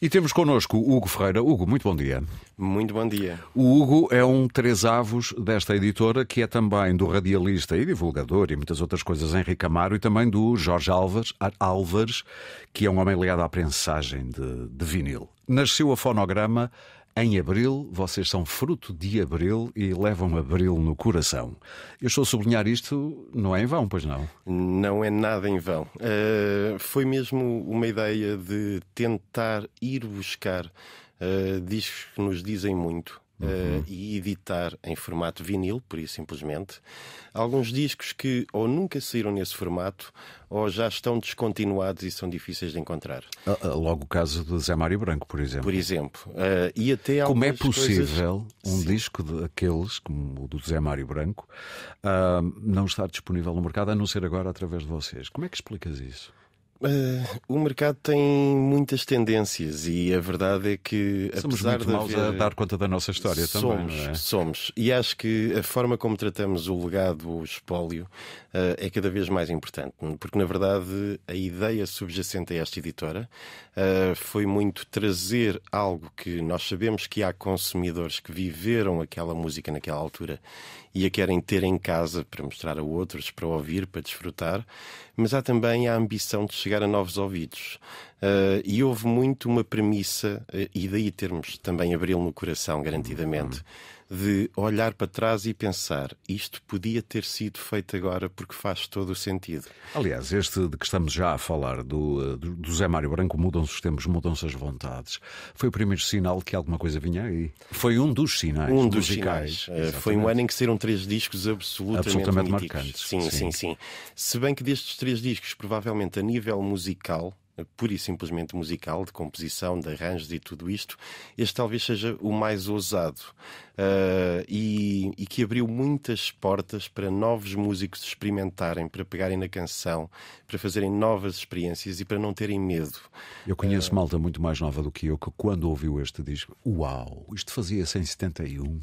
E temos connosco o Hugo Ferreira. Hugo, muito bom dia. Muito bom dia. O Hugo é um três avos desta editora, que é também do radialista e divulgador e muitas outras coisas Henrique Amaro e também do Jorge Alves, Álvares, que é um homem ligado à prensagem de, de vinil. Nasceu a fonograma em abril, vocês são fruto de abril e levam abril no coração. Eu estou a sublinhar isto, não é em vão, pois não? Não é nada em vão. Uh, foi mesmo uma ideia de tentar ir buscar uh, discos que nos dizem muito uhum. uh, e editar em formato vinil, por isso simplesmente. Alguns discos que ou nunca saíram nesse formato ou já estão descontinuados e são difíceis de encontrar. Ah, ah, logo o caso do Zé Mário Branco, por exemplo. Por exemplo. Uh, e até Como é possível coisas... um Sim. disco daqueles, como o do Zé Mário Branco, uh, não estar disponível no mercado, a não ser agora através de vocês? Como é que explicas isso? Uh, o mercado tem muitas tendências e a verdade é que somos muito maus haver... a dar conta da nossa história somos, também. É? Somos e acho que a forma como tratamos o legado, o espólio, uh, é cada vez mais importante porque na verdade a ideia subjacente a esta editora uh, foi muito trazer algo que nós sabemos que há consumidores que viveram aquela música naquela altura e a querem ter em casa para mostrar a outros, para ouvir, para desfrutar, mas há também a ambição de chegar a novos ouvidos. Uh, e houve muito uma premissa, uh, e daí termos também Abril no coração, garantidamente. Uhum de olhar para trás e pensar isto podia ter sido feito agora porque faz todo o sentido. Aliás, este de que estamos já a falar eh, do, do Zé Mário Branco mudam-se os tempos, mudam-se as vontades. Foi o primeiro sinal que alguma coisa vinha aí. Foi um dos sinais. Um dos musicais. sinais. Eh, foi um ano em que saíram três discos absolutamente, absolutamente marcantes. Sim, sim, sim, sim. Se bem que destes três discos, provavelmente a nível musical, pura e simplesmente musical, de composição, de arranjos e tudo isto, este talvez seja o mais ousado uh, e, e, que abriu muitas portas para novos músicos experimentarem, para pegarem na canção, para fazerem novas experiências e para não terem medo. Eu conheço uh... malta muito mais nova do que eu que, quando ouviu este, diz: Uau, isto fazia-se em 71.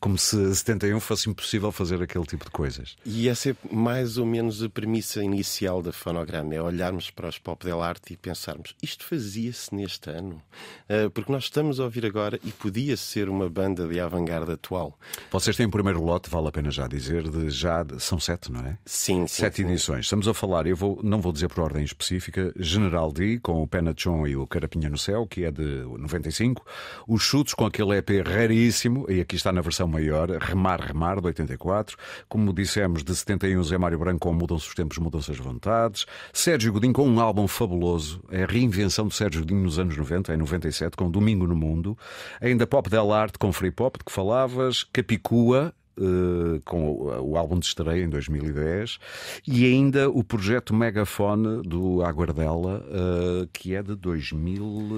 Como se 71 fosse impossível fazer aquele tipo de coisas. E essa é mais ou menos a premissa inicial da fonograma: é olharmos para os pop del arte e pensarmos isto fazia-se neste ano? Eh, porque nós estamos a ouvir agora e podia ser uma banda de avant-garde atual. Vocês têm o primeiro lote, vale a pena já dizer, de já são sete, não é? Sim, sim Sete sim. edições. Estamos a falar, eu vou, não vou dizer por ordem específica, General D, com o Penachon e o Carapinha no Céu, que é de 95, os chutes com aquele EP raríssimo, e aqui está na na versão maior, Remar Remar, de 84. Como dissemos, de 71, Zé Mário Branco com Mudam-se os Tempos, Mudam-se as Vontades. Sérgio Godinho com um álbum fabuloso, é a reinvenção de Sérgio Godinho nos anos 90, em 97, com Domingo no Mundo. Ainda Pop Del Arte com Free Pop, de que falavas. Capicua, eh, com eh, o, álbum de estreia em 2010 e ainda o projeto Megafone do Aguardela, eh, que é de 2000.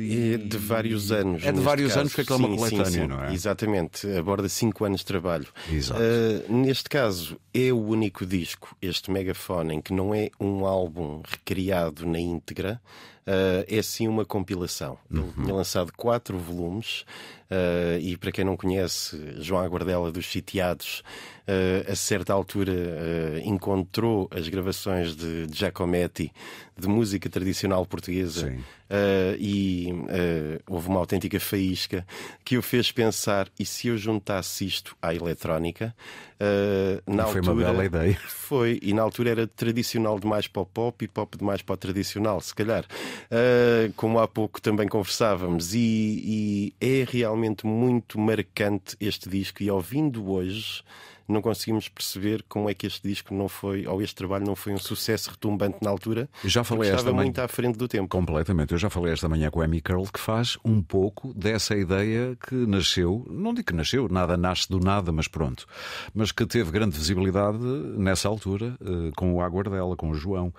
E... É de vários anos. É de vários caso. anos que aquela é uma coletânea, sim, sim. não é? Exatamente, aborda 5 anos de trabalho. Exato. Uh, neste caso, é o único disco, este Megafone, em que não é um álbum recriado na íntegra uh, é sim uma compilação. Uhum. Ele tinha lançado quatro volumes uh, e, para quem não conhece, João Aguardela dos Sitiados eh, a certa altura eh, encontrou as gravações de, Giacometti de música tradicional portuguesa eh, e houve uma autêntica faísca que o fez pensar: e se eu juntasse isto à eletrónica? na foi altura, uma bela ideia. Foi, e na altura era tradicional demais para o pop e pop demais para o tradicional, se calhar. Uh, como há pouco também conversávamos, e, e é realmente muito marcante este disco, e ouvindo hoje não conseguimos perceber como é que este disco não foi, ou este trabalho não foi um sucesso retumbante na altura. Eu já falei esta estava manhã. muito à frente do tempo. Completamente. Eu já falei esta manhã com a Amy Curl que faz um pouco dessa ideia que nasceu, não digo que nasceu, nada nasce do nada, mas pronto, mas que teve grande visibilidade nessa altura eh, com o Aguardela, com o João.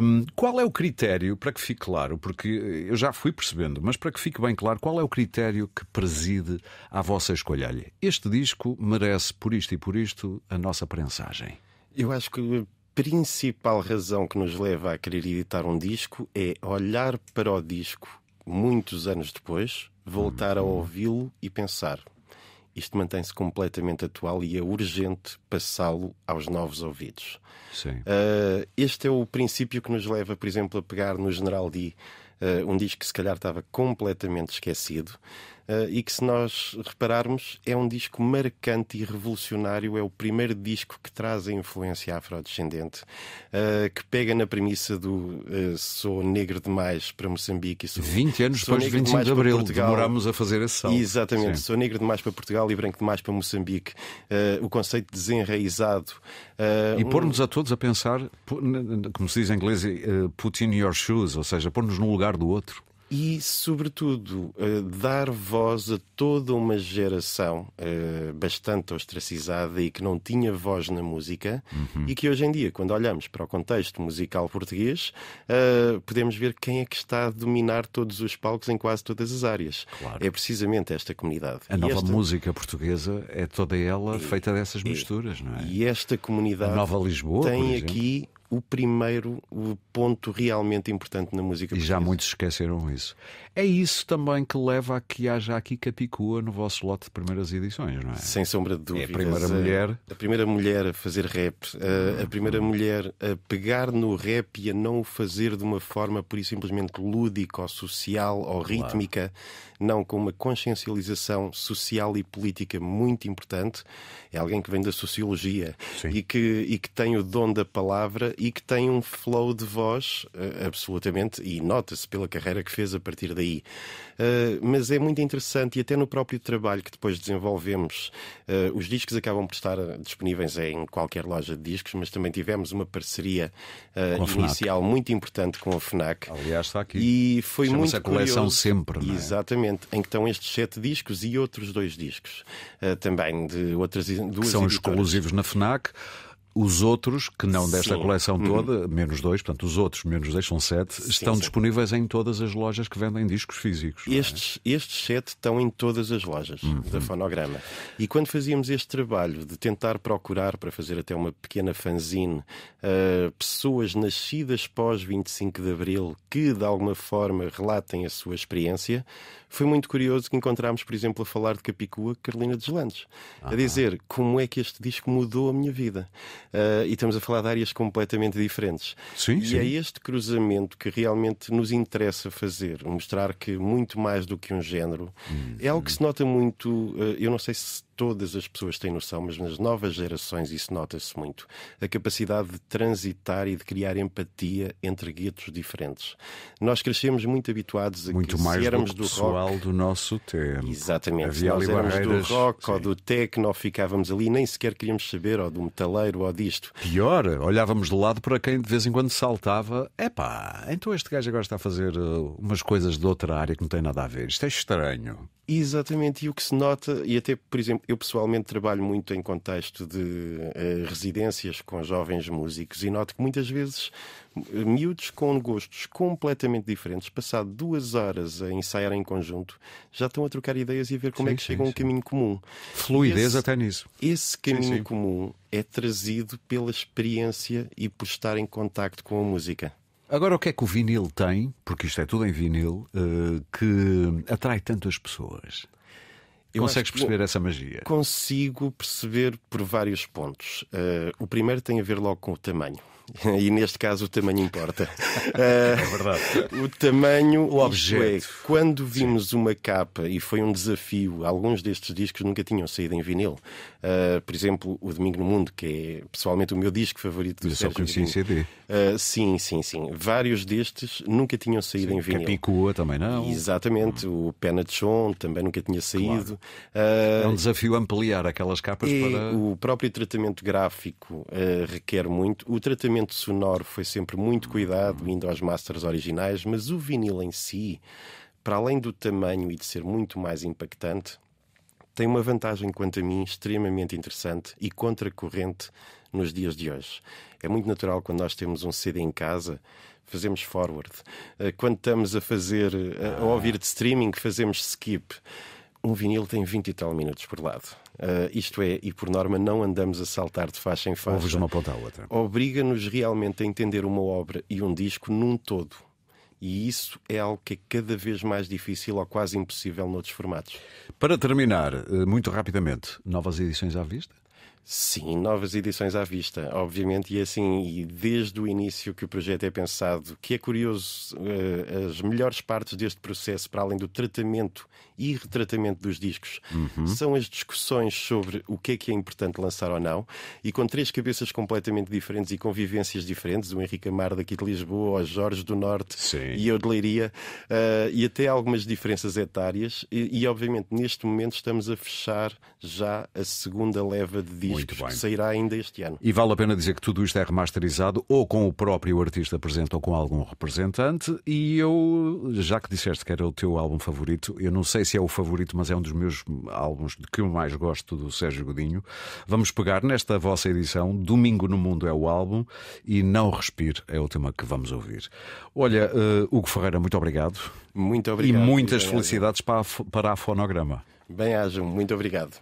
Um, qual é o critério, para que fique claro, porque eu já fui percebendo, mas para que fique bem claro, qual é o critério que preside à vossa escolha? Este disco merece, por isto e por isto a nossa prensagem? Eu acho que a principal razão que nos leva a querer editar um disco é olhar para o disco muitos anos depois, voltar a uhum. ouvi-lo e pensar. Isto mantém-se completamente atual e é urgente passá-lo aos novos ouvidos. Uh, este é o princípio que nos leva, por exemplo, a pegar no General D, uh, um disco que se calhar estava completamente esquecido. Eh, e que, se nós repararmos, é um disco marcante e revolucionário. É o primeiro disco que traz a influência afrodescendente, eh, que pega na premissa do eh, sou negro demais para Moçambique. Sou, 20 anos sou depois, 25 de Abril, demorámos a fazer esse salto. Exatamente, Sim. sou negro demais para Portugal e branco demais para Moçambique. o conceito desenraizado. e pôr-nos a todos a pensar, como se diz em inglês, put in your shoes, ou seja, pôr-nos no lugar do outro e, sobretudo, eh, dar voz a toda uma geração eh, bastante ostracizada e que não tinha voz na música, uhum. e que hoje em dia, quando olhamos para o contexto musical português, eh, podemos ver quem é que está a dominar todos os palcos em quase todas as áreas. Claro. É precisamente esta comunidade. A e nova esta... música portuguesa é toda ela e, feita dessas misturas, e, não é? E esta comunidade a nova Lisboa, tem aqui o primeiro ponto realmente importante na música portuguesa. E já muitos esqueceram isso. É isso também que leva a que haja aqui Capicua no vosso lote de primeiras edições, não é? Sem sombra de dúvidas. É a primeira eh, mulher. A, a primeira mulher a fazer rap, a, eh, a, primeira mulher a pegar no rap e a não o fazer de uma forma pura e simplesmente lúdica ou social ou rítmica, não, com uma consciencialização social e política muito importante. É alguém que vem da sociologia e que, e que tem o dom da palavra e que tem um flow de voz eh, absolutamente, e nota-se pela carreira que fez a partir daí. Eh, mas é muito interessante e até no próprio trabalho que depois desenvolvemos, eh, os discos acabam por estar disponíveis em qualquer loja de discos, mas também tivemos uma parceria inicial muito importante com a FNAC. Aliás, está aqui. E foi muito a coleção curioso. sempre, é? Exatamente, em que estão estes sete discos e outros dois discos também de outras duas que são editoras. exclusivos na FNAC. Os outros, que não desta Sim. coleção uhum. toda, uhum. menos dois, portanto, os outros menos dois são sete, Sim, estão disponíveis em todas as lojas que vendem discos físicos. É? Estes, é? estes sete estão em todas as lojas uhum. da Fonograma. E quando fazíamos este trabalho de tentar procurar, para fazer até uma pequena fanzine, uh, pessoas nascidas pós 25 de Abril que, de alguma forma, relatem a sua experiência, foi muito curioso que encontramos, por exemplo, a falar de Capicua, Carolina Deslandes. Ah. A dizer como é que este disco mudou a minha vida. Eh, e estamos a falar de áreas completamente diferentes. Sim, e sim. é este cruzamento que realmente nos interessa fazer, mostrar que muito mais do que um género hum, é algo que se nota muito. Eh, eu não sei se todas as pessoas têm noção, mas nas novas gerações isso nota-se muito. A capacidade de transitar e de criar empatia entre guetos diferentes. Nós crescemos muito habituados a muito que mais se éramos do, que do pessoal rock, do nosso tempo. Exatamente. Havia se nós éramos barreiras... do rock Sim. ou do techno, ficávamos ali, nem sequer queríamos saber, ou do metaleiro ou disto. Pior, olhávamos de lado para quem de vez em quando saltava. Epá, então este gajo agora está a fazer eh, umas coisas de outra área que não tem nada a ver. Isto é estranho. Exatamente, e o que se nota, e até, por exemplo, eu pessoalmente trabalho muito em contexto de uh, residências com jovens músicos e noto que muitas vezes eh, miúdos com gostos completamente diferentes, passado duas horas a ensaiar em conjunto, já estão a trocar ideias e a ver como é sim, é que chegam a um caminho comum. Fluidez esse, até nisso. Esse caminho comum é trazido pela experiência e por estar em contacto com a música. Agora, o que é que o vinil tem, porque isto é tudo em vinil, uh, que atrai tantas pessoas? Eu Consegues perceber bom, essa magia? Consigo perceber por vários pontos. Uh, o primeiro tem a ver logo com o tamanho. e neste caso o tamanho importa. Eh, é verdade. o tamanho, o objeto. É, quando vimos Sim. uma capa, e foi um desafio, alguns destes discos nunca tinham saído em vinil. Uh, por exemplo, O Domingo no Mundo, que é pessoalmente o meu disco favorito do Eu só conheci em CD. Uh, eh, sim, sim, sim. Vários destes nunca tinham saído sim, em vinil. Capicua também não. Exatamente. Hum. O Pena de Chon também nunca tinha saído. Claro. Uh, é um desafio ampliar aquelas capas para. O próprio tratamento gráfico requer muito. O tratamento tratamento sonoro foi sempre muito cuidado, indo aos masters originais, mas o vinil em si, para além do tamanho e de ser muito mais impactante, tem uma vantagem, quanto a mim, extremamente interessante e contracorrente nos dias de hoje. É muito natural quando nós temos um CD em casa, fazemos forward. Eh, quando estamos a fazer, eh, a ouvir de streaming, fazemos skip um vinil tem 20 e tal minutos por lado. Uh, isto é, e por norma não andamos a saltar de faixa em faixa. Ouves de uma ponta à outra. Obriga-nos realmente a entender uma obra e um disco num todo. E isso é algo que é cada vez mais difícil ou quase impossível noutros formatos. Para terminar, eh, muito rapidamente, novas edições à vista? Sim, novas edições à vista, obviamente, e assim, e desde o início que o projeto é pensado, que é curioso, uh, as melhores partes deste processo, para além do tratamento e retratamento dos discos, uhum. são as discussões sobre o que é que é importante lançar ou não, e com três cabeças completamente diferentes e convivências diferentes, o Henrique Amar daqui de Lisboa, o Jorge do Norte Sim. e eu de Leiria, uh, e até algumas diferenças etárias, e, e obviamente neste momento estamos a fechar já a segunda leva de discos que sairá ainda este ano. E vale a pena dizer que tudo isto é remasterizado ou com o próprio artista presente ou com algum representante. E eu, já que disseste que era o teu álbum favorito, eu não sei se é o favorito, mas é um dos meus álbuns de que eu mais gosto do Sérgio Godinho. Vamos pegar nesta vossa edição. Domingo no Mundo é o álbum e Não Respire é o tema que vamos ouvir. Olha, uh, Hugo Ferreira, muito obrigado. Muito obrigado. E muitas felicidades para a, para a fonograma. Bem-ajam, muito obrigado.